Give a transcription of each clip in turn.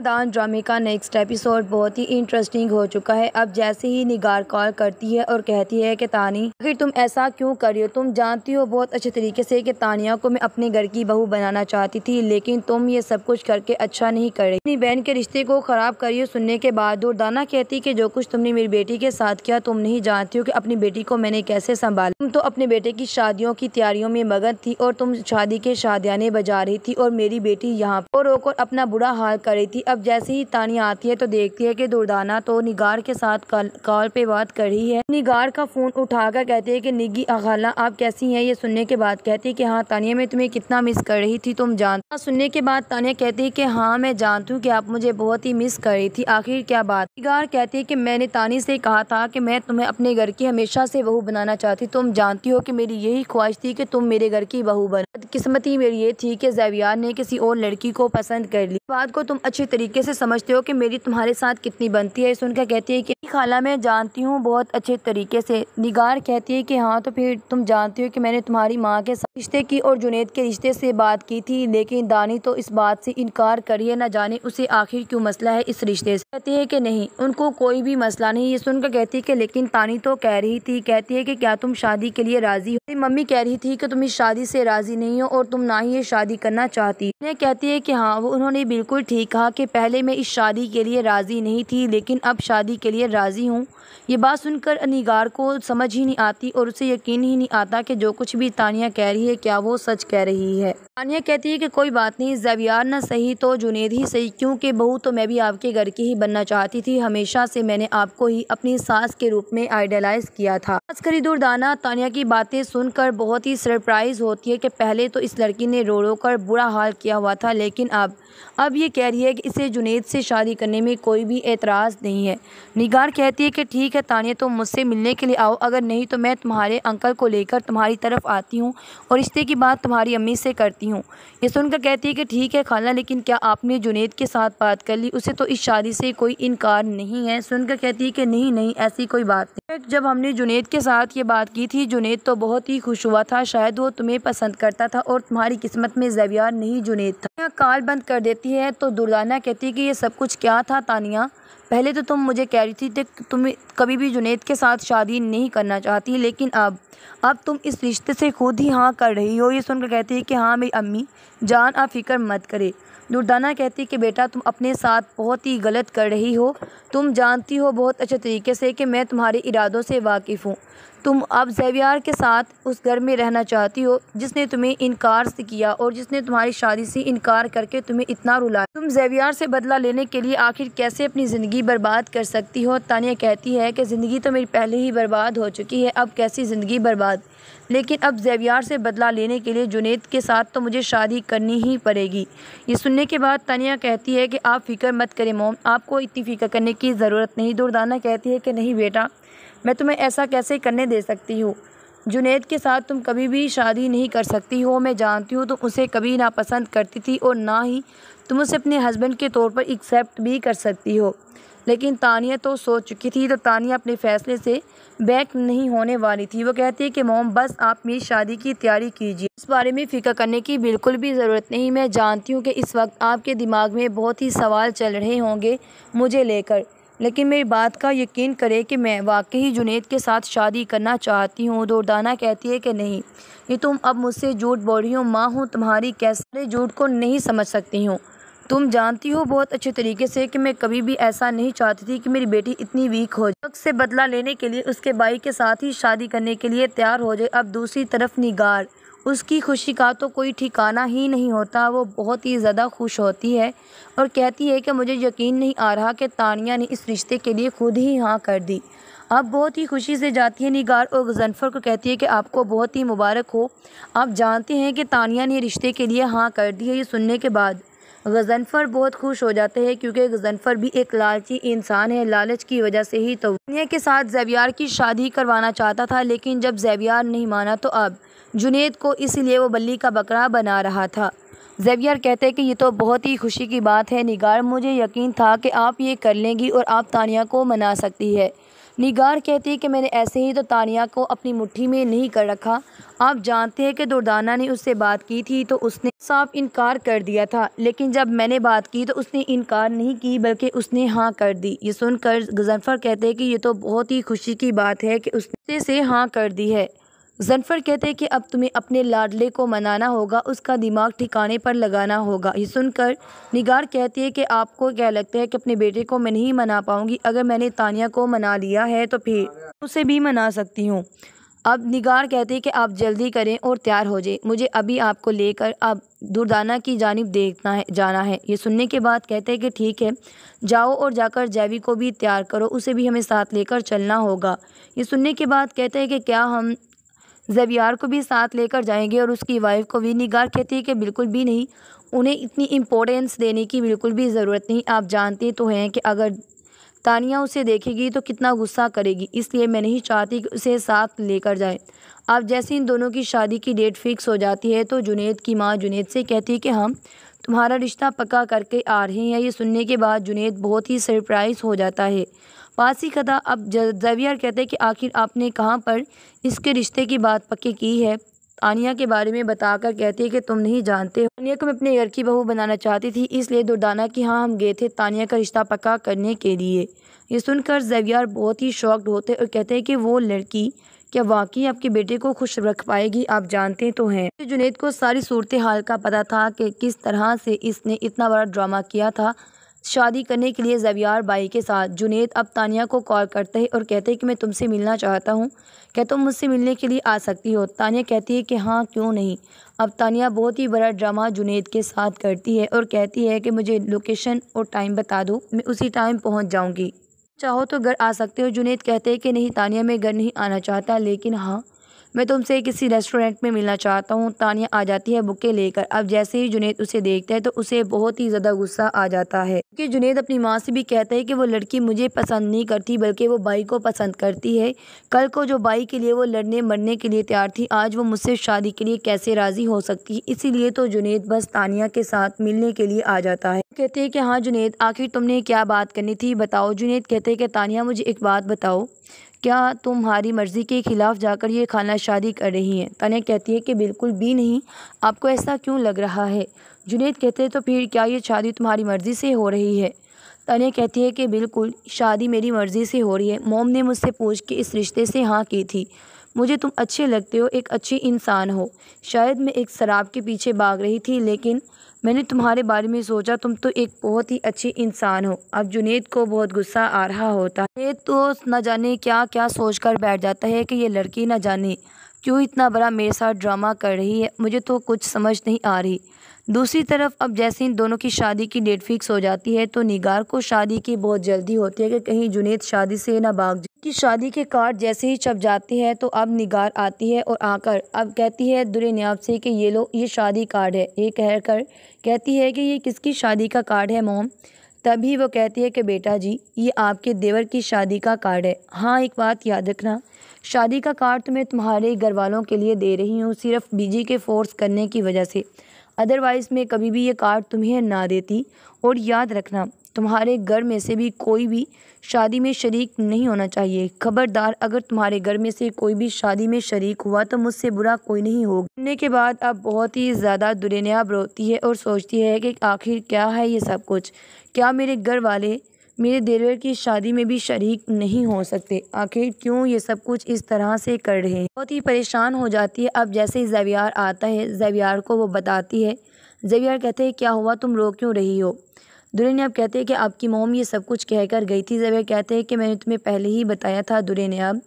दान ड्रामे का नेक्स्ट एपिसोड बहुत ही इंटरेस्टिंग हो चुका है अब जैसे ही निगार कॉल करती है और कहती है कि तानी आखिर तुम ऐसा क्यों कर रही हो तुम जानती हो बहुत अच्छे तरीके से कि तानिया को मैं अपने घर की बहू बनाना चाहती थी लेकिन तुम ये सब कुछ करके अच्छा नहीं कर रही अपनी बहन के रिश्ते को खराब करिए सुनने के बाद दाना कहती कि जो कुछ तुमने मेरी बेटी के साथ किया तुम नहीं जानती हो कि अपनी बेटी को मैंने कैसे संभाला तुम तो अपने बेटे की शादियों की तैयारियों में मगन थी और तुम शादी के शादियाने बजा रही थी और मेरी बेटी यहाँ पर रोकर अपना बुरा हाल कर रही थी अब जैसे ही तानिया आती है तो देखती है कि दुर्दाना तो निगार के साथ कॉल पे बात कर रही है निगार का फ़ोन उठाकर कहती है कि निगी अखाला आप कैसी हैं ये सुनने के बाद कहती है कि हाँ तानिया मैं तुम्हें कितना मिस कर रही थी तुम जान हाँ, सुनने के बाद तानिया कहती है कि हाँ मैं जानती हूँ कि आप मुझे बहुत ही मिस कर रही थी आखिर क्या बात निगार कहती है कि मैंने तानी से कहा था कि मैं तुम्हें अपने घर की हमेशा से बहू बनाना चाहती तुम जानती हो कि मेरी यही ख्वाहिश थी कि तुम मेरे घर की बहू बन किस्मती मेरी ये थी कि जैवियार ने किसी और लड़की को पसंद कर ली बात को तुम अच्छी तरीके से समझते हो कि मेरी तुम्हारे साथ कितनी बनती है सुनकर कहती है कि खाला मैं जानती हूँ बहुत अच्छे तरीके से निगार कहती है कि हाँ तो फिर तुम जानती हो कि मैंने तुम्हारी माँ के साथ रिश्ते की और जुनेद के रिश्ते से बात की थी लेकिन दानी तो इस बात से इनकार करिए ना जाने उसे आखिर क्यों मसला है इस रिश्ते से कहती है कि नहीं उनको कोई भी मसला नहीं ये सुनकर कहती है कि लेकिन तानी तो कह रही थी कहती है कि क्या तुम शादी के लिए राजी हो मेरी मम्मी कह रही थी कि तुम इस शादी से राजी नहीं हो और तुम ना ही ये शादी करना चाहती कहती है कि हाँ वो उन्होंने बिल्कुल ठीक कहा कि कि पहले मैं इस शादी के लिए राज़ी नहीं थी लेकिन अब शादी के लिए राज़ी हूँ ये बात सुनकर निगार को समझ ही नहीं आती और उसे यकीन ही नहीं आता कि जो कुछ भी तानिया कह रही है क्या वो सच कह रही है तानिया कहती है कि कोई बात नहीं जवियार ना सही तो जुनेद ही सही क्योंकि बहू तो मैं भी आपके घर की ही बनना चाहती थी हमेशा से मैंने आपको ही अपनी सास के रूप में आइडलाइज किया था खरीदुरदाना तानिया की बातें सुनकर बहुत ही सरप्राइज होती है कि पहले तो इस लड़की ने रो रो कर बुरा हाल किया हुआ था लेकिन अब अब ये कह रही है कि से जुनेद से शादी करने में कोई भी एतराज़ नहीं है निगार कहती है कि ठीक है तानिया तुम तो मुझसे मिलने के लिए आओ अगर नहीं तो मैं तुम्हारे अंकल को लेकर तुम्हारी तरफ आती हूँ और रिश्ते की बात तुम्हारी अम्मी से करती हूँ ये सुनकर कहती है कि ठीक है खाना लेकिन क्या आपने जुनेद के साथ बात कर ली उसे तो इस शादी से कोई इनकार नहीं है सुनकर कहती है कि नहीं नहीं ऐसी कोई बात नहीं जब हमने जुनेद के साथ ये बात की थी जुनेद तो बहुत ही खुश हुआ था शायद वो तुम्हें पसंद करता था और तुम्हारी किस्मत में जवियार नहीं जुनेद था तानिया कॉल बंद कर देती है तो दुर्दाना कहती है कि ये सब कुछ क्या था तानिया पहले तो तुम मुझे कह रही थी कि तुम कभी भी जुनेद के साथ शादी नहीं करना चाहती लेकिन अब अब तुम इस रिश्ते से खुद ही हाँ कर रही हो ये सुनकर कहती है कि हाँ मेरी अम्मी जान आप फिक्र मत करे दुर्दाना कहती है कि बेटा तुम अपने साथ बहुत ही गलत कर रही हो तुम जानती हो बहुत अच्छे तरीके से कि मैं तुम्हारे इरादों से वाकिफ़ हूँ तुम अब जैवियार के साथ उस घर में रहना चाहती हो जिसने तुम्हें इनकार से किया और जिसने तुम्हारी शादी से इनकार करके तुम्हें इतना रुलाया तुम जेवियर से बदला लेने के लिए आखिर कैसे अपनी ज़िंदगी बर्बाद कर सकती हो तानिया कहती है कि ज़िंदगी तो मेरी पहले ही बर्बाद हो चुकी है अब कैसी ज़िंदगी बर्बाद लेकिन अब जेवियार से बदला लेने के लिए जुनेद के साथ तो मुझे शादी करनी ही पड़ेगी ये सुनने के बाद तानिया कहती है कि आप फ़िक्र मत करें मोम आपको इतनी फ़िक्र करने की ज़रूरत नहीं दुर्दाना कहती है कि नहीं बेटा मैं तुम्हें ऐसा कैसे करने दे सकती हूँ जुनेद के साथ तुम कभी भी शादी नहीं कर सकती हो मैं जानती हूँ तुम उसे कभी ना पसंद करती थी और ना ही तुम उसे अपने हस्बैंड के तौर पर एक्सेप्ट भी कर सकती हो लेकिन तानिया तो सोच चुकी थी तो तानिया अपने फ़ैसले से बैक नहीं होने वाली थी वो कहती है कि मोम बस आप मेरी शादी की तैयारी कीजिए इस बारे में फ़िक्र करने की बिल्कुल भी ज़रूरत नहीं मैं जानती हूँ कि इस वक्त आपके दिमाग में बहुत ही सवाल चल रहे होंगे मुझे लेकर लेकिन मेरी बात का यकीन करे कि मैं वाकई जुनेद के साथ शादी करना चाहती हूँ दुर्दाना कहती है कि नहीं ये तुम अब मुझसे झूठ बोल रही हो माँ हूँ तुम्हारी कैसे झूठ को नहीं समझ सकती हूँ तुम जानती हो बहुत अच्छे तरीके से कि मैं कभी भी ऐसा नहीं चाहती थी कि मेरी बेटी इतनी वीक हो जाए से बदला लेने के लिए उसके भाई के साथ ही शादी करने के लिए तैयार हो जाए अब दूसरी तरफ निगार उसकी खुशी का तो कोई ठिकाना ही नहीं होता वो बहुत ही ज़्यादा खुश होती है और कहती है कि मुझे यकीन नहीं आ रहा कि तानिया ने इस रिश्ते के लिए खुद ही हाँ कर दी आप बहुत ही खुशी से जाती है निगार और गजनफर को कहती है कि आपको बहुत ही मुबारक हो आप जानते हैं कि तानिया ने रिश्ते के लिए हाँ कर दी है ये सुनने के बाद गजनफर बहुत खुश हो जाते हैं क्योंकि गजनफर भी एक लालची इंसान है लालच की वजह से ही तो दुनिया के साथ जैवियार की शादी करवाना चाहता था लेकिन जब जैवियार नहीं माना तो अब जुनेद को इसीलिए वो बल्ली का बकरा बना रहा था ज़ैवियार कहते हैं कि ये तो बहुत ही खुशी की बात है निगार मुझे यकीन था कि आप ये कर लेंगी और आप तानिया को मना सकती है निगार कहती है कि मैंने ऐसे ही तो तानिया को अपनी मुट्ठी में नहीं कर रखा आप जानते हैं कि दुर्दाना ने उससे बात की थी तो उसने साफ इनकार कर दिया था लेकिन जब मैंने बात की तो उसने इनकार नहीं की बल्कि उसने हाँ कर दी ये सुनकर गजनफर कहते हैं कि ये तो बहुत ही खुशी की बात है कि उसने से हाँ कर दी है जनफर कहते हैं कि अब तुम्हें अपने लाडले को मनाना होगा उसका दिमाग ठिकाने पर लगाना होगा ये सुनकर निगार कहती है कि आपको क्या लगता है कि अपने बेटे को मैं नहीं मना पाऊँगी अगर मैंने तानिया को मना लिया है तो फिर उसे भी मना सकती हूँ अब निगार कहती है कि आप जल्दी करें और तैयार हो जाए मुझे अभी आपको लेकर अब दुर्दाना की जानब देखना है जाना है ये सुनने के बाद कहते हैं कि ठीक है जाओ और जाकर जैवी को भी तैयार करो उसे भी हमें साथ लेकर चलना होगा ये सुनने के बाद कहते हैं कि क्या हम जवियार को भी साथ लेकर जाएंगे और उसकी वाइफ को भी निगार कहती है कि बिल्कुल भी नहीं उन्हें इतनी इम्पोर्टेंस देने की बिल्कुल भी ज़रूरत नहीं आप जानते तो हैं कि अगर तानिया उसे देखेगी तो कितना गुस्सा करेगी इसलिए मैं नहीं चाहती कि उसे साथ लेकर जाए अब जैसे इन दोनों की शादी की डेट फिक्स हो जाती है तो जुनेद की माँ जुनेद से कहती है कि हम तुम्हारा रिश्ता पक्का करके आ रहे हैं ये सुनने के बाद जुनेद बहुत ही सरप्राइज हो जाता है पासी कदा अब जवियर कहते हैं कि आखिर आपने कहाँ पर इसके रिश्ते की बात पक्की की है आनिया के बारे में बताकर कहती है कि तुम नहीं जानते आनिया को मैं अपने घर की बहू बनाना चाहती थी इसलिए दुर्दाना कि हाँ हम गए थे तानिया का रिश्ता पक्का करने के लिए ये सुनकर जवियार बहुत ही शॉक्ड होते और कहते हैं कि वो लड़की क्या वाकई आपके बेटे को खुश रख पाएगी आप जानते तो हैं जुनेद को सारी सूरत हाल का पता था कि किस तरह से इसने इतना बड़ा ड्रामा किया था शादी करने के लिए जवियार बाई के साथ जुनेद अब तानिया को कॉल करते हैं और कहते हैं कि मैं तुमसे मिलना चाहता हूँ क्या तुम मुझसे मिलने के लिए आ सकती हो तानिया कहती है कि हाँ क्यों नहीं अब तानिया बहुत ही बड़ा ड्रामा जुनेद के साथ करती है और कहती है कि मुझे लोकेशन और टाइम बता दो मैं उसी टाइम पहुँच जाऊँगी चाहो तो घर आ सकते हो जुनेद कहते हैं कि नहीं तानिया मैं घर नहीं आना चाहता लेकिन हाँ मैं तुमसे किसी रेस्टोरेंट में मिलना चाहता हूँ तानिया आ जाती है बुके लेकर अब जैसे ही जुनेद उसे देखता है तो उसे बहुत ही ज़्यादा गुस्सा आ जाता है क्योंकि जुनेद अपनी माँ से भी कहता है कि वो लड़की मुझे पसंद नहीं करती बल्कि वो बाई को पसंद करती है कल को जो बाई के लिए वो लड़ने मरने के लिए तैयार थी आज वो मुझसे शादी के लिए कैसे राज़ी हो सकती है इसीलिए तो जुनेद बस तानिया के साथ मिलने के लिए आ जाता है कहते हैं कि हाँ जुनेद आखिर तुमने क्या बात करनी थी बताओ जुनेद कहते हैं कि तानिया मुझे एक बात बताओ क्या तुम्हारी मर्ज़ी के ख़िलाफ़ जाकर ये खाना शादी कर रही हैं तने कहती है कि बिल्कुल भी नहीं आपको ऐसा क्यों लग रहा है जुनेद कहते हैं तो फिर क्या ये शादी तुम्हारी मर्ज़ी से हो रही है तने कहती है कि बिल्कुल शादी मेरी मर्ज़ी से हो रही है मोम ने मुझसे पूछ के इस रिश्ते से हाँ की थी मुझे तुम अच्छे लगते हो एक अच्छी इंसान हो शायद मैं एक शराब के पीछे भाग रही थी लेकिन मैंने तुम्हारे बारे में सोचा तुम तो एक बहुत ही अच्छे इंसान हो अब जुनेद को बहुत गुस्सा आ रहा होता है जुनेद तो न जाने क्या क्या सोच कर बैठ जाता है कि ये लड़की न जाने क्यों इतना बड़ा मेरे साथ ड्रामा कर रही है मुझे तो कुछ समझ नहीं आ रही दूसरी तरफ अब जैसे ही दोनों की शादी की डेट फिक्स हो जाती है तो निगार को शादी की बहुत जल्दी होती है कि कहीं जुनेद शादी से ना भाग की शादी के कार्ड जैसे ही छप जाते हैं तो अब निगार आती है और आकर अब कहती है दुरे दुल्हनियाब से कि ये लो ये शादी कार्ड है ये कह कर कहती है कि ये किसकी शादी का कार्ड है मोम तभी वो कहती है कि बेटा जी ये आपके देवर की शादी का कार्ड है हाँ एक बात याद रखना शादी का कार्ड तो मैं तुम्हारे घर वालों के लिए दे रही हूँ सिर्फ बीजी के फोर्स करने की वजह से अदरवाइज़ मैं कभी भी ये कार्ड तुम्हें ना देती और याद रखना तुम्हारे घर में से भी कोई भी शादी में शरीक नहीं होना चाहिए खबरदार अगर तुम्हारे घर में से कोई भी शादी में शरीक हुआ तो मुझसे बुरा कोई नहीं होगा सुनने के बाद अब बहुत ही ज़्यादा दुरनियाब रोती है और सोचती है कि आखिर क्या है ये सब कुछ क्या मेरे घर वाले मेरे देवर की शादी में भी शरीक नहीं हो सकते आखिर क्यों ये सब कुछ इस तरह से कर रहे हैं बहुत ही परेशान हो जाती है अब जैसे ही जवियार आता है जवियार को वो बताती है जवियार कहते हैं क्या हुआ तुम रो क्यों रही हो ने अब कहते हैं कि आपकी मोम ये सब कुछ कहकर गई थी जवियार कहते हैं कि मैंने तुम्हें पहले ही बताया था ने अब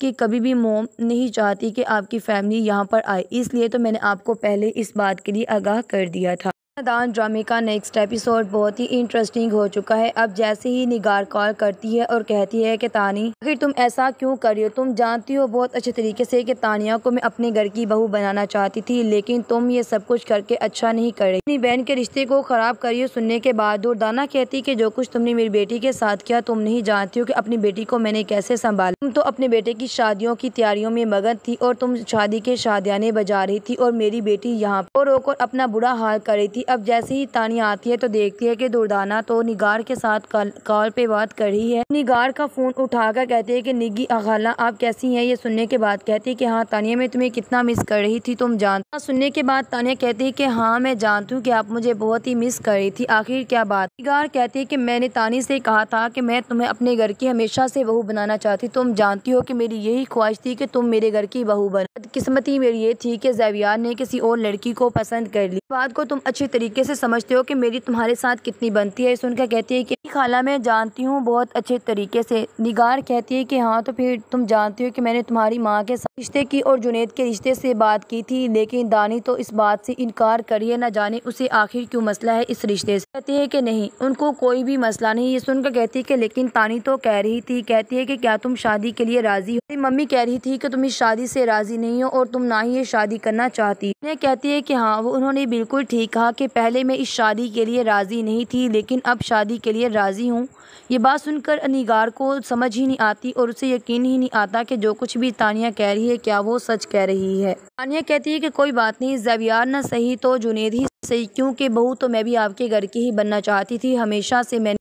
कि कभी भी मोम नहीं चाहती कि आपकी फ़ैमिली यहाँ पर आए इसलिए तो मैंने आपको पहले इस बात के लिए आगाह कर दिया था दान ड्रामे का नेक्स्ट एपिसोड बहुत ही इंटरेस्टिंग हो चुका है अब जैसे ही निगार कॉल करती है और कहती है कि तानी आखिर तुम ऐसा क्यों कर रही हो तुम जानती हो बहुत अच्छे तरीके से कि तानिया को मैं अपने घर की बहू बनाना चाहती थी लेकिन तुम ये सब कुछ करके अच्छा नहीं कर रही अपनी बहन के रिश्ते को खराब करिए सुनने के बाद दाना कहती की जो कुछ तुमने मेरी बेटी के साथ किया तुम नहीं जानती हो की अपनी बेटी को मैंने कैसे संभाला तुम तो अपने बेटे की शादियों की तैयारियों में मगन थी और तुम शादी के शादियाने बजा रही थी और मेरी बेटी यहाँ रोक और अपना बुरा हाल कर रही थी अब जैसे ही तानिया आती है तो देखती है कि दुर्दाना तो निगार के साथ कॉल पे बात कर रही है निगार का फ़ोन उठाकर कहती है कि निगी अखाला आप कैसी हैं ये सुनने के बाद कहती है कि हाँ तानिया मैं तुम्हें कितना मिस कर रही थी तुम जानता हाँ। सुनने के बाद तानिया कहती है कि हाँ मैं जानती हूँ कि आप मुझे बहुत ही मिस कर रही थी आखिर क्या बात निगार कहती है कि मैंने तानी से कहा था कि मैं तुम्हें अपने घर की हमेशा से बहू बनाना चाहती तुम जानती हो कि मेरी यही ख्वाहिश थी कि तुम मेरे घर की बहू बन किस्मती मेरी ये थी कि जैवियार ने किसी और लड़की को पसंद कर ली बात को तुम अच्छी तरीके से समझते हो कि मेरी तुम्हारे साथ कितनी बनती है सुनकर कहती है कि खाला मैं जानती हूँ बहुत अच्छे तरीके से निगार कहती है कि हाँ तो फिर तुम जानती हो कि मैंने तुम्हारी माँ के साथ रिश्ते की और जुनेद के रिश्ते से बात की थी लेकिन दानी तो इस बात से इनकार करिए ना जाने उसे आखिर क्यों मसला है इस रिश्ते से कहती है कि नहीं उनको कोई भी मसला नहीं ये सुनकर कहती है कि लेकिन तानी तो कह रही थी कहती है कि क्या तुम शादी के लिए राजी हो मेरी मम्मी कह रही थी कि तुम इस शादी से राजी नहीं हो और तुम ना ही ये शादी करना चाहती कहती है कि हाँ वो उन्होंने बिल्कुल ठीक कहा कि कि पहले मैं इस शादी के लिए राज़ी नहीं थी लेकिन अब शादी के लिए राज़ी हूँ ये बात सुनकर अनिगार को समझ ही नहीं आती और उसे यकीन ही नहीं आता कि जो कुछ भी तानिया कह रही है क्या वो सच कह रही है तानिया कहती है कि कोई बात नहीं जवियार ना सही तो जुनेद ही सही क्योंकि बहू तो मैं भी आपके घर की ही बनना चाहती थी हमेशा से मैंने